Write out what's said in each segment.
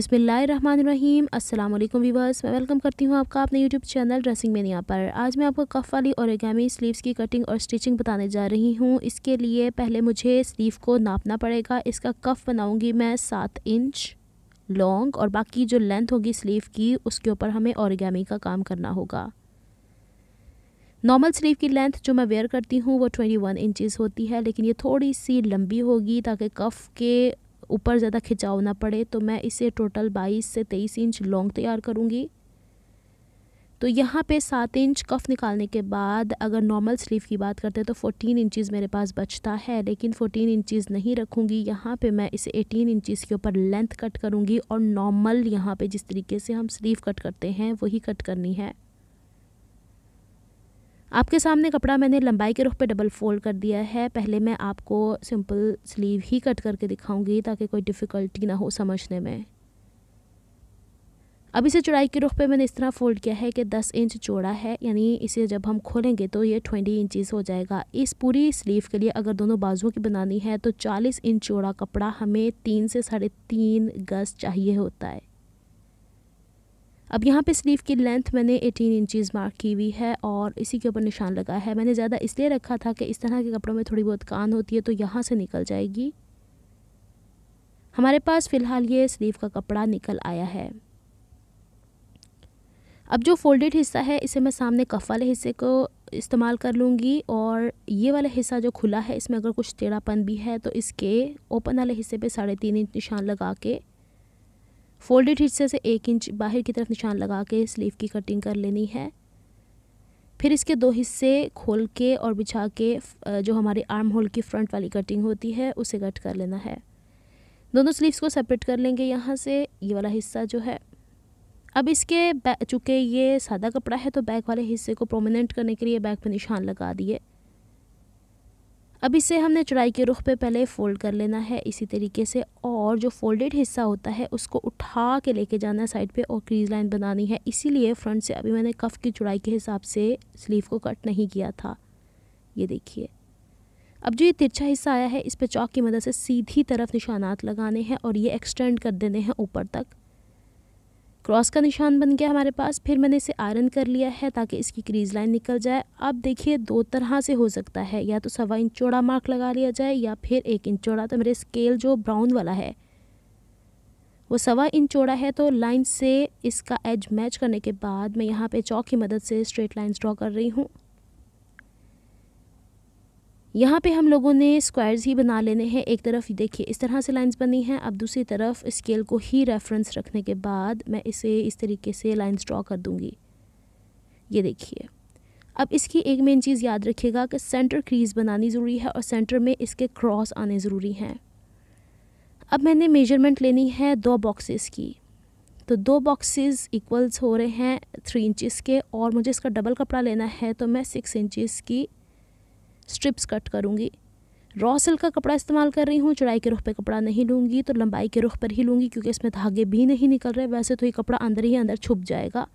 बिसमीम अस्सलाम वालेकुम वीवर्स मैं वेलकम करती हूँ आपका अपने यूट्यूब चैनल ड्रेसिंग मेनिया पर आज मैं आपको कफ वाली औरगामी स्लीव्स की कटिंग और स्टिचिंग बताने जा रही हूँ इसके लिए पहले मुझे स्लीव को नापना पड़ेगा इसका कफ बनाऊँगी मैं सात इंच लॉन्ग और बाकी जो लेंथ होगी स्लीव की उसके ऊपर हमें औरगामी का काम करना होगा नॉर्मल स्लीव की लेंथ जो मैं वेयर करती हूँ वो ट्वेंटी वन इंचज़ होती है लेकिन ये थोड़ी सी लंबी होगी ताकि कफ़ के ऊपर ज़्यादा खिंचाव ना पड़े तो मैं इसे टोटल 22 से 23 इंच लॉन्ग तैयार करूँगी तो यहाँ पे सात इंच कफ निकालने के बाद अगर नॉर्मल स्लीव की बात करते हैं तो फोटीन इंचज़ मेरे पास बचता है लेकिन फ़ोटीन इंचज़ नहीं रखूँगी यहाँ पे मैं इसे एटीन इंचज़ के ऊपर लेंथ कट करूँगी और नॉर्मल यहाँ पे जिस तरीके से हम स्लीव कट करते हैं वही कट करनी है आपके सामने कपड़ा मैंने लंबाई के रुख पे डबल फोल्ड कर दिया है पहले मैं आपको सिंपल स्लीव ही कट करके दिखाऊंगी ताकि कोई डिफ़िकल्टी ना हो समझने में अब इसे चौड़ाई के रुख पे मैंने इस तरह फोल्ड किया है कि 10 इंच चौड़ा है यानी इसे जब हम खोलेंगे तो ये 20 इंचज़ हो जाएगा इस पूरी स्लीव के लिए अगर दोनों बाजुओं की बनानी है तो 40 इंच चौड़ा कपड़ा हमें तीन से साढ़े तीन गज चाहिए होता है अब यहाँ पे स्लीव की लेंथ मैंने 18 इंचेस मार्क की हुई है और इसी के ऊपर निशान लगा है मैंने ज़्यादा इसलिए रखा था कि इस तरह के कपड़ों में थोड़ी बहुत कान होती है तो यहाँ से निकल जाएगी हमारे पास फ़िलहाल ये स्लीव का कपड़ा निकल आया है अब जो फोल्डेड हिस्सा है इसे मैं सामने कफ वाले हिस्से को इस्तेमाल कर लूँगी और ये वाला हिस्सा जो खुला है इसमें अगर कुछ टेढ़ापन भी है तो इसके ओपन वाले हिस्से पे साढ़े तीन इंच निशान लगा के फोल्डेड हिस्से से एक इंच बाहर की तरफ निशान लगा के स्लीव की कटिंग कर लेनी है फिर इसके दो हिस्से खोल के और बिछा के जो हमारी आर्म होल की फ्रंट वाली कटिंग होती है उसे कट कर लेना है दोनों स्लीव्स को सेपरेट कर लेंगे यहाँ से ये वाला हिस्सा जो है अब इसके चूँकि ये सादा कपड़ा है तो बैक वाले हिस्से को प्रोमिनेंट करने के लिए बैक पर निशान लगा दिए अब इसे हमने चढ़ाई के रुख पे पहले फ़ोल्ड कर लेना है इसी तरीके से और जो फोल्डेड हिस्सा होता है उसको उठा के लेके जाना है साइड पे और क्रीज लाइन बनानी है इसीलिए फ्रंट से अभी मैंने कफ़ की चौड़ाई के हिसाब से स्लीव को कट नहीं किया था ये देखिए अब जो ये तिरछा हिस्सा आया है इस पर चौक की मदद से सीधी तरफ निशानात लगाने हैं और ये एक्सटेंड कर देने हैं ऊपर तक क्रॉस का निशान बन गया हमारे पास फिर मैंने इसे आयरन कर लिया है ताकि इसकी क्रीज लाइन निकल जाए अब देखिए दो तरह से हो सकता है या तो सवा इंच चौड़ा मार्क लगा लिया जाए या फिर एक इंच चौड़ा तो मेरे स्केल जो ब्राउन वाला है वो सवा इंच चौड़ा है तो लाइन से इसका एज मैच करने के बाद मैं यहाँ पे चौक की मदद से स्ट्रेट लाइन्स ड्रॉ कर रही हूँ यहाँ पे हम लोगों ने स्क्वायर्स ही बना लेने हैं एक तरफ देखिए इस तरह से लाइंस बनी हैं अब दूसरी तरफ स्केल को ही रेफरेंस रखने के बाद मैं इसे इस तरीके से लाइंस ड्रॉ कर दूँगी ये देखिए अब इसकी एक मेन चीज़ याद रखिएगा कि सेंटर क्रीज बनानी ज़रूरी है और सेंटर में इसके क्रॉस आने ज़रूरी हैं अब मैंने मेजरमेंट लेनी है दो बॉक्सेस की तो दो बॉक्सेस इक्वल्स हो रहे हैं थ्री इंचज़ के और मुझे इसका डबल कपड़ा लेना है तो मैं सिक्स इंचज़ की स्ट्रिप्स कट करूँगी रॉ सिल्क का कपड़ा इस्तेमाल कर रही हूँ चढ़ाई के रुख पे कपड़ा नहीं लूँगी तो लंबाई के रुख पर ही लूँगी क्योंकि इसमें धागे भी नहीं निकल रहे वैसे तो ये कपड़ा अंदर ही अंदर छुप जाएगा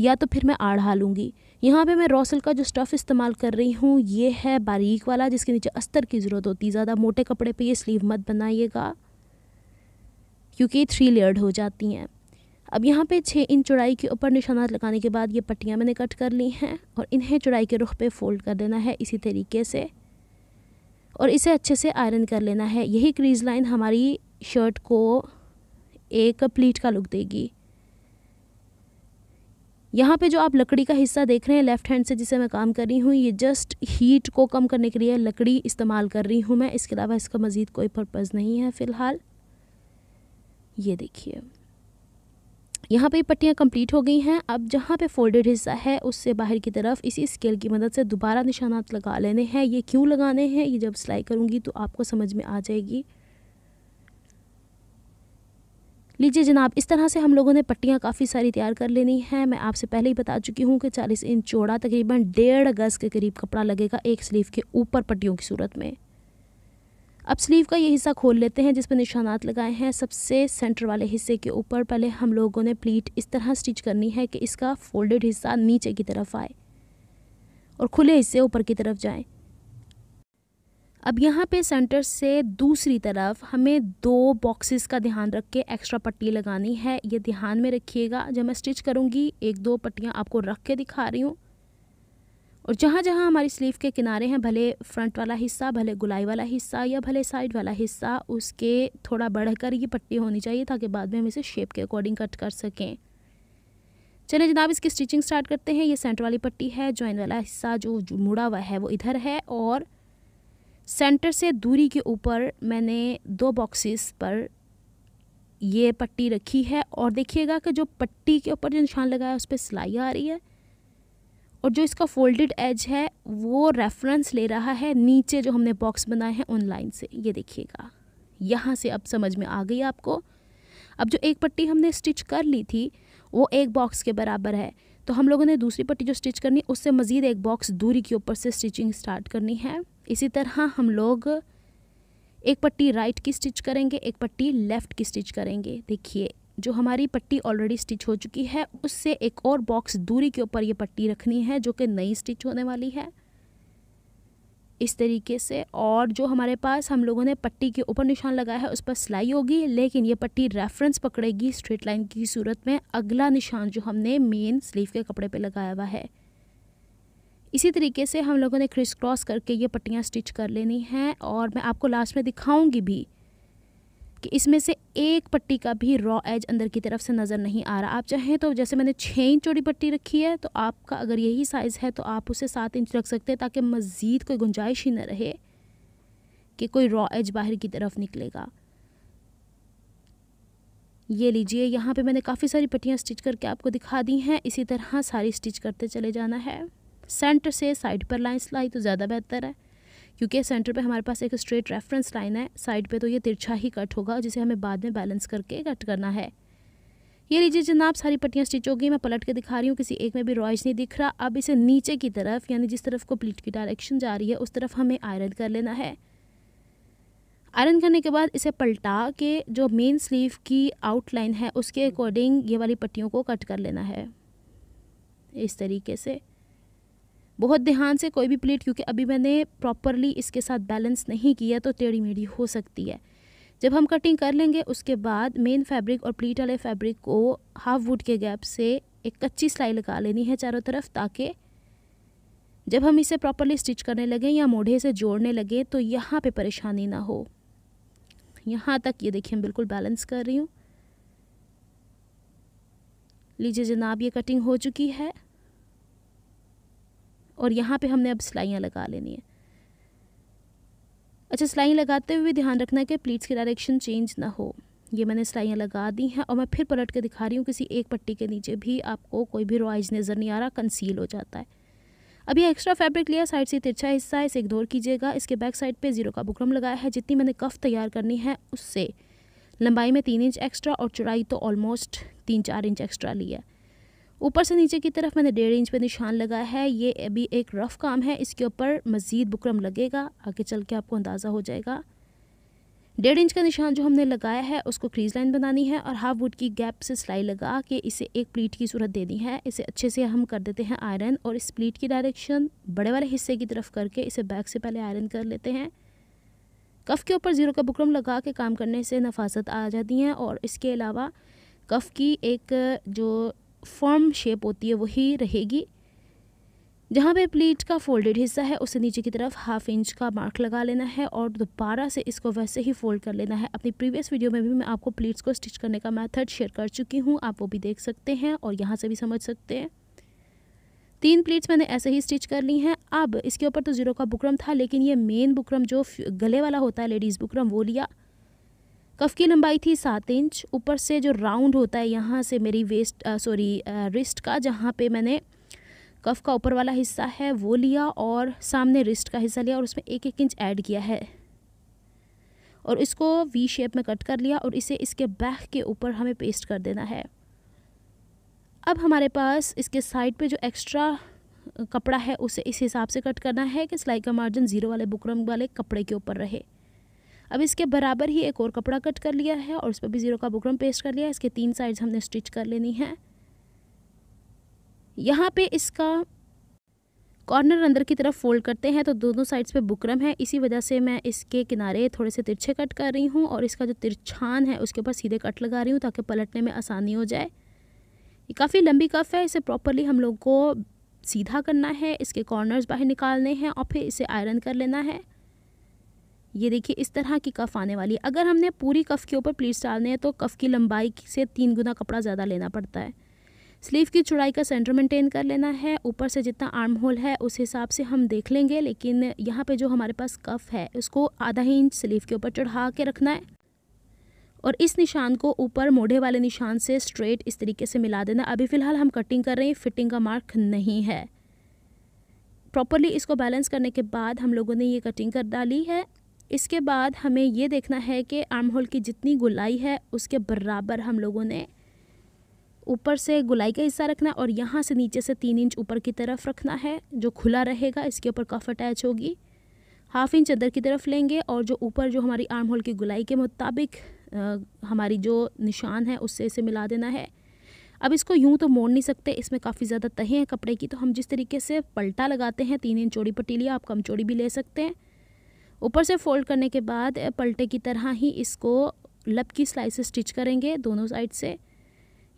या तो फिर मैं आढ़ा लूँगी यहाँ पे मैं रॉसल का जो स्टफ़ इस्तेमाल कर रही हूँ ये है बारीक वाला जिसके नीचे अस्तर की ज़रूरत होती है ज़्यादा मोटे कपड़े पे ये स्लीव मत बनाइएगा क्योंकि थ्री लेयर्ड हो जाती हैं अब यहाँ पे छः इंच चौड़ाई के ऊपर निशाना लगाने के बाद ये पट्टियाँ मैंने कट कर ली हैं और इन्हें चौड़ाई के रुख पे फोल्ड कर देना है इसी तरीके से और इसे अच्छे से आयरन कर लेना है यही क्रीज लाइन हमारी शर्ट को एक प्लीट का लुक देगी यहाँ पे जो आप लकड़ी का हिस्सा देख रहे हैं लेफ़्ट हैंड से जिसे मैं काम कर रही हूँ ये जस्ट हीट को कम करने के लिए लकड़ी इस्तेमाल कर रही हूँ मैं इसके अलावा इसका मज़ीद कोई पर्पज़ नहीं है फ़िलहाल ये देखिए यहाँ पे पट्टियाँ कंप्लीट हो गई हैं अब जहाँ पे फोल्डेड हिस्सा है उससे बाहर की तरफ इसी स्केल की मदद से दोबारा निशानात लगा लेने हैं ये क्यों लगाने हैं ये जब सिलाई करूँगी तो आपको समझ में आ जाएगी लीजिए जनाब इस तरह से हम लोगों ने पट्टियाँ काफ़ी सारी तैयार कर लेनी हैं मैं आपसे पहले ही बता चुकी हूँ कि चालीस इंच चौड़ा तकरीबन डेढ़ गज़ के करीब कपड़ा लगेगा एक स्लीव के ऊपर पट्टियों की सूरत में अब स्लीव का ये हिस्सा खोल लेते हैं जिस पर निशानात लगाए हैं सबसे सेंटर वाले हिस्से के ऊपर पहले हम लोगों ने प्लीट इस तरह स्टिच करनी है कि इसका फोल्डेड हिस्सा नीचे की तरफ आए और खुले हिस्से ऊपर की तरफ जाएं अब यहाँ पे सेंटर से दूसरी तरफ हमें दो बॉक्सेस का ध्यान रख के एक्स्ट्रा पट्टी लगानी है ये ध्यान में रखिएगा जब मैं स्टिच करूँगी एक दो पट्टियाँ आपको रख के दिखा रही हूँ और जहाँ जहाँ हमारी स्लीव के किनारे हैं भले फ्रंट वाला हिस्सा भले गुलाई वाला हिस्सा या भले साइड वाला हिस्सा उसके थोड़ा बढ़कर ये पट्टी होनी चाहिए ताकि बाद में हम इसे शेप के अकॉर्डिंग कट कर सकें चलिए जनाब इसकी स्टिचिंग स्टार्ट करते हैं ये सेंटर वाली पट्टी है ज्वाइन वाला हिस्सा जो मुड़ा हुआ है वो इधर है और सेंटर से दूरी के ऊपर मैंने दो बॉक्सेस पर ये पट्टी रखी है और देखिएगा कि जो पट्टी के ऊपर जो निशान लगाया है उस पर सिलाई आ रही है और जो इसका फोल्डेड एज है वो रेफरेंस ले रहा है नीचे जो हमने बॉक्स बनाए हैं उन लाइन से ये देखिएगा यहाँ से अब समझ में आ गई आपको अब जो एक पट्टी हमने स्टिच कर ली थी वो एक बॉक्स के बराबर है तो हम लोगों ने दूसरी पट्टी जो स्टिच करनी उससे मज़ीद एक बॉक्स दूरी के ऊपर से स्टिचिंग स्टार्ट करनी है इसी तरह हम लोग एक पट्टी राइट की स्टिच करेंगे एक पट्टी लेफ़्ट की स्टिच करेंगे देखिए जो हमारी पट्टी ऑलरेडी स्टिच हो चुकी है उससे एक और बॉक्स दूरी के ऊपर ये पट्टी रखनी है जो कि नई स्टिच होने वाली है इस तरीके से और जो हमारे पास हम लोगों ने पट्टी के ऊपर निशान लगाया है उस पर सिलाई होगी लेकिन ये पट्टी रेफरेंस पकड़ेगी स्ट्रेट लाइन की सूरत में अगला निशान जो हमने मेन स्लीव के कपड़े पे लगाया हुआ है इसी तरीके से हम लोगों ने क्रिस क्रॉस करके ये पट्टियाँ स्टिच कर लेनी हैं और मैं आपको लास्ट में दिखाऊँगी भी कि इसमें से एक पट्टी का भी रॉ एज अंदर की तरफ से नज़र नहीं आ रहा आप चाहें तो जैसे मैंने छः इंच चौड़ी पट्टी रखी है तो आपका अगर यही साइज़ है तो आप उसे सात इंच रख सकते हैं ताकि मज़ीद कोई गुंजाइश ही न रहे कि कोई रॉ एज बाहर की तरफ निकलेगा ये लीजिए यहाँ पे मैंने काफ़ी सारी पट्टियाँ स्टिच करके आपको दिखा दी हैं इसी तरह सारी स्टिच करते चले जाना है सेंटर से साइड पर लाइन सिलाई तो ज़्यादा बेहतर है क्योंकि सेंटर पे हमारे पास एक स्ट्रेट रेफरेंस लाइन है साइड पे तो ये तिरछा ही कट होगा जिसे हमें बाद में बैलेंस करके कट करना है ये लीजिए जनाब सारी पट्टियाँ स्टिच हो गई मैं पलट के दिखा रही हूँ किसी एक में भी रॉयज नहीं दिख रहा अब इसे नीचे की तरफ यानी जिस तरफ को प्लीट की डायरेक्शन जा रही है उस तरफ हमें आयरन कर लेना है आयरन करने के बाद इसे पलटा के जो मेन स्लीव की आउटलाइन है उसके अकॉर्डिंग ये वाली पट्टियों को कट कर लेना है इस तरीके से बहुत ध्यान से कोई भी प्लेट क्योंकि अभी मैंने प्रॉपरली इसके साथ बैलेंस नहीं किया तो टेढ़ी मेढ़ी हो सकती है जब हम कटिंग कर लेंगे उसके बाद मेन फैब्रिक और प्लीट वाले फैब्रिक को हाफ वुड के गैप से एक कच्ची सिलाई लगा लेनी है चारों तरफ ताकि जब हम इसे प्रॉपरली स्टिच करने लगें या मोढ़े से जोड़ने लगें तो यहाँ पे परेशानी ना हो यहाँ तक ये देखिए मैं बिल्कुल बैलेंस कर रही हूँ लीजिए जनाब ये कटिंग हो चुकी है और यहाँ पे हमने अब सिलाइयाँ लगा लेनी है अच्छा सिलाई लगाते हुए ध्यान रखना है कि प्लीट्स की डायरेक्शन चेंज ना हो ये मैंने सिलाइयाँ लगा दी हैं और मैं फिर पलट के दिखा रही हूँ किसी एक पट्टी के नीचे भी आपको कोई भी रॉइज नज़र नहीं आ रहा कंसील हो जाता है अभी एक्स्ट्रा फैब्रिक लिया साइड से तिरछा हिस्सा इसे इग्नोर कीजिएगा इसके बैक साइड पे जीरो का बुकरम लगाया है जितनी मैंने कफ तैयार करनी है उससे लंबाई में तीन इंच एक्स्ट्रा और चौड़ाई तो ऑलमोस्ट तीन चार इंच एक्स्ट्रा लिया है ऊपर से नीचे की तरफ मैंने डेढ़ इंच पे निशान लगाया है ये अभी एक रफ़ काम है इसके ऊपर मज़ीद बुकरम लगेगा आगे चल के आपको अंदाज़ा हो जाएगा डेढ़ इंच का निशान जो हमने लगाया है उसको क्रीज लाइन बनानी है और हाफ वुड की गैप से सिलाई लगा के इसे एक प्लीट की सूरत देनी है इसे अच्छे से हम कर देते हैं आयरन और इस प्लीट की डायरेक्शन बड़े वाले हिस्से की तरफ करके इसे बैक से पहले आयरन कर लेते हैं कफ़ के ऊपर ज़ीरो का बुकरम लगा के काम करने से नफासत आ जाती हैं और इसके अलावा कफ़ की एक जो फॉर्म शेप होती है वही रहेगी जहाँ पे प्लीट का फोल्डेड हिस्सा है उसे नीचे की तरफ हाफ इंच का मार्क लगा लेना है और दोबारा से इसको वैसे ही फोल्ड कर लेना है अपनी प्रीवियस वीडियो में भी मैं आपको प्लीट्स को स्टिच करने का मेथड शेयर कर चुकी हूँ आप वो भी देख सकते हैं और यहाँ से भी समझ सकते हैं तीन प्लेट्स मैंने ऐसे ही स्टिच कर ली हैं अब इसके ऊपर तो ज़ीरो का बुकरम था लेकिन ये मेन बुकरम जो गले वाला होता है लेडीज़ बुकरम वो लिया कफ़ की लंबाई थी सात इंच ऊपर से जो राउंड होता है यहाँ से मेरी वेस्ट सॉरी रिस्ट का जहाँ पे मैंने कफ़ का ऊपर वाला हिस्सा है वो लिया और सामने रिस्ट का हिस्सा लिया और उसमें एक एक इंच ऐड किया है और इसको वी शेप में कट कर लिया और इसे इसके बैक के ऊपर हमें पेस्ट कर देना है अब हमारे पास इसके साइड पे जो एक्स्ट्रा कपड़ा है उसे इस हिसाब से कट करना है कि सिलाई का मार्जिन ज़ीरो वाले बुकरम वाले कपड़े के ऊपर रहे अब इसके बराबर ही एक और कपड़ा कट कर लिया है और उस पर भी ज़ीरो का बुकरम पेस्ट कर लिया है इसके तीन साइड्स हमने स्टिच कर लेनी है यहाँ पे इसका कॉर्नर अंदर की तरफ फोल्ड करते हैं तो दोनों साइड्स पे बुकरम है इसी वजह से मैं इसके किनारे थोड़े से तिरछे कट कर रही हूँ और इसका जो तिरछान है उसके ऊपर सीधे कट लगा रही हूँ ताकि पलटने में आसानी हो जाए ये काफ़ी लंबी कफ है इसे प्रॉपरली हम लोग को सीधा करना है इसके कॉर्नर्स बाहर निकालने हैं और फिर इसे आयरन कर लेना है ये देखिए इस तरह की कफ़ आने वाली है अगर हमने पूरी कफ़ के ऊपर प्लीट्स डालने हैं तो कफ़ की लंबाई से तीन गुना कपड़ा ज़्यादा लेना पड़ता है स्लीव की चौड़ाई का सेंटर मेंटेन कर लेना है ऊपर से जितना आर्म होल है उस हिसाब से हम देख लेंगे लेकिन यहाँ पे जो हमारे पास कफ़ है उसको आधा ही इंच स्लीव के ऊपर चढ़ा के रखना है और इस निशान को ऊपर मोढ़े वाले निशान से स्ट्रेट इस तरीके से मिला देना अभी फ़िलहाल हम कटिंग कर रहे हैं फिटिंग का मार्क नहीं है प्रॉपरली इसको बैलेंस करने के बाद हम लोगों ने ये कटिंग कर डाली है इसके बाद हमें ये देखना है कि आर्म होल की जितनी गुलाई है उसके बराबर हम लोगों ने ऊपर से गुलाई का हिस्सा रखना और यहाँ से नीचे से तीन इंच ऊपर की तरफ रखना है जो खुला रहेगा इसके ऊपर कफ अटैच होगी हाफ इंच अंदर की तरफ लेंगे और जो ऊपर जो हमारी आर्म होल की गुलाई के मुताबिक हमारी जो निशान है उससे इसे मिला देना है अब इसको यूं तो मोड़ नहीं सकते इसमें काफ़ी ज़्यादा तहें हैं कपड़े की तो हम जिस तरीके से पलटा लगाते हैं तीन इंच चौड़ी पटीलिया आप कम चौड़ी भी ले सकते हैं ऊपर से फोल्ड करने के बाद पलटे की तरह ही इसको लब की स्लाइस स्टिच करेंगे दोनों साइड से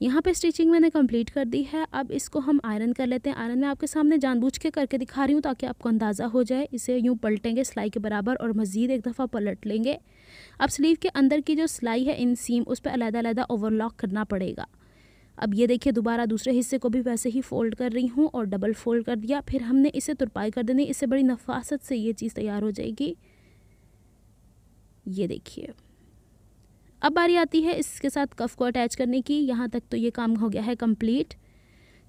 यहाँ पे स्टिचिंग मैंने कंप्लीट कर दी है अब इसको हम आयरन कर लेते हैं आयरन में आपके सामने जानबूझ के करके दिखा रही हूँ ताकि आपको अंदाज़ा हो जाए इसे यूँ पलटेंगे सिलाई के बराबर और मज़ीद एक दफ़ा पलट लेंगे अब स्लीव के अंदर की जो सिलाई है इन सीम उस पर अलहदा ओवरलॉक करना पड़ेगा अब ये देखिए दोबारा दूसरे हिस्से को भी वैसे ही फ़ोल्ड कर रही हूँ और डबल फ़ोल्ड कर दिया फिर हमने इसे तुरपाई कर देनी इससे बड़ी नफासत से ये चीज़ तैयार हो जाएगी ये देखिए अब बारी आती है इसके साथ कफ को अटैच करने की यहाँ तक तो ये काम हो गया है कंप्लीट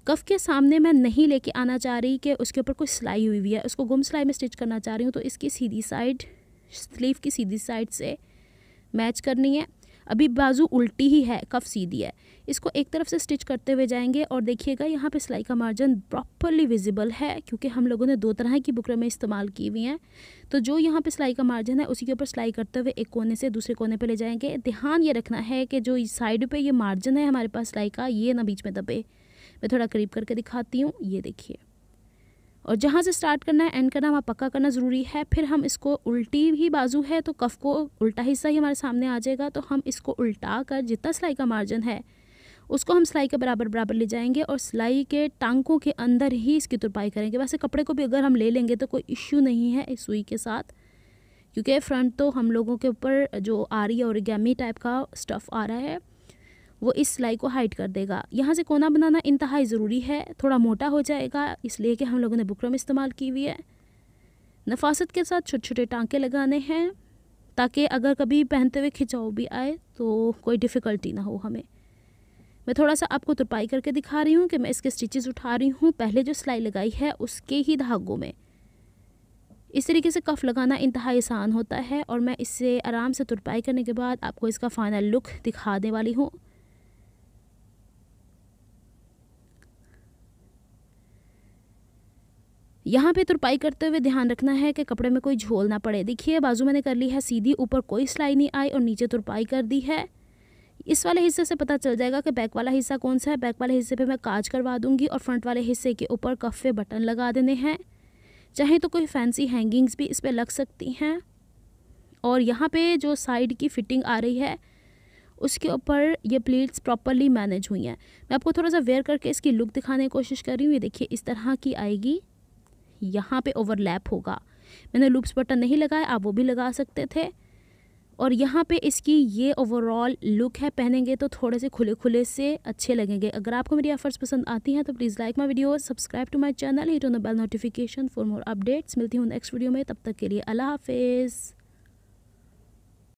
कफ के सामने मैं नहीं लेके आना चाह रही कि उसके ऊपर कोई सिलाई हुई हुई है उसको गुम सिलाई में स्टिच करना चाह रही हूँ तो इसकी सीधी साइड स्लीव की सीधी साइड से मैच करनी है अभी बाजू उल्टी ही है कफ सीधी है इसको एक तरफ से स्टिच करते हुए जाएंगे और देखिएगा यहाँ पे सिलाई का मार्जिन प्रॉपरली विजिबल है क्योंकि हम लोगों ने दो तरह की में इस्तेमाल की हुई हैं तो जो यहाँ पे सिलाई का मार्जिन है उसी के ऊपर सिलाई करते हुए एक कोने से दूसरे कोने पर ले जाएंगे ध्यान ये रखना है कि जो साइड पर ये मार्जिन है हमारे पास सिलाई का ये ना बीच में दबे मैं थोड़ा करीब करके दिखाती हूँ ये देखिए और जहाँ से स्टार्ट करना है एंड करना वहाँ पक्का करना ज़रूरी है फिर हम इसको उल्टी ही बाजू है तो कफ को उल्टा हिस्सा ही हमारे सामने आ जाएगा तो हम इसको उल्टा कर जितना सिलाई का मार्जिन है उसको हम सिलाई के बराबर बराबर ले जाएंगे और सिलाई के टांकों के अंदर ही इसकी तुरपाई करेंगे वैसे कपड़े को भी अगर हम ले लेंगे तो कोई इश्यू नहीं है इस सुई के साथ क्योंकि फ्रंट तो हम लोगों के ऊपर जो आ रही है और गैमी टाइप का स्टफ़ आ रहा है वो इस सिलाई को हाइड कर देगा यहाँ से कोना बनाना इंतहाई ज़रूरी है थोड़ा मोटा हो जाएगा इसलिए कि हम लोगों ने बुकरम इस्तेमाल की हुई है नफासत के साथ छोटे छोटे टाँके लगाने हैं ताकि अगर कभी पहनते हुए खिंचाव भी आए तो कोई डिफ़िकल्टी ना हो हमें मैं थोड़ा सा आपको तुरपाई करके दिखा रही हूँ कि मैं इसके स्टिचेस उठा रही हूँ पहले जो सिलाई लगाई है उसके ही धागों में इस तरीके से कफ़ लगाना इंतहा आसान होता है और मैं इससे आराम से तुरपाई करने के बाद आपको इसका फ़ाइनल लुक दिखाने वाली हूँ यहाँ पे तुरपाई करते हुए ध्यान रखना है कि कपड़े में कोई झोल ना पड़े देखिए बाजू मैंने कर ली है सीधी ऊपर कोई सिलाई नहीं आई और नीचे तुरपाई कर दी है इस वाले हिस्से से पता चल जाएगा कि बैक वाला हिस्सा कौन सा है बैक वाले हिस्से पे मैं काज करवा दूंगी और फ्रंट वाले हिस्से के ऊपर कफ़े बटन लगा देने हैं चाहे तो कोई फैंसी हैंगिंग्स भी इस पर लग सकती हैं और यहाँ पे जो साइड की फ़िटिंग आ रही है उसके ऊपर ये प्लेट्स प्रॉपरली मैनेज हुई हैं मैं आपको थोड़ा सा वेयर करके इसकी लुक दिखाने की कोशिश कर रही हूँ ये देखिए इस तरह की आएगी यहाँ पे ओवरलैप होगा मैंने लूप्स बटन नहीं लगाया आप वो भी लगा सकते थे और यहाँ पे इसकी ये ओवरऑल लुक है पहनेंगे तो थोड़े से खुले खुले से अच्छे लगेंगे अगर आपको मेरी एफर्ट्स पसंद आती हैं तो please like my video subscribe to my channel hit on the bell notification for more updates मिलती हूँ नेक्स्ट वीडियो में तब तक के लिए अल्लाह हाफिज़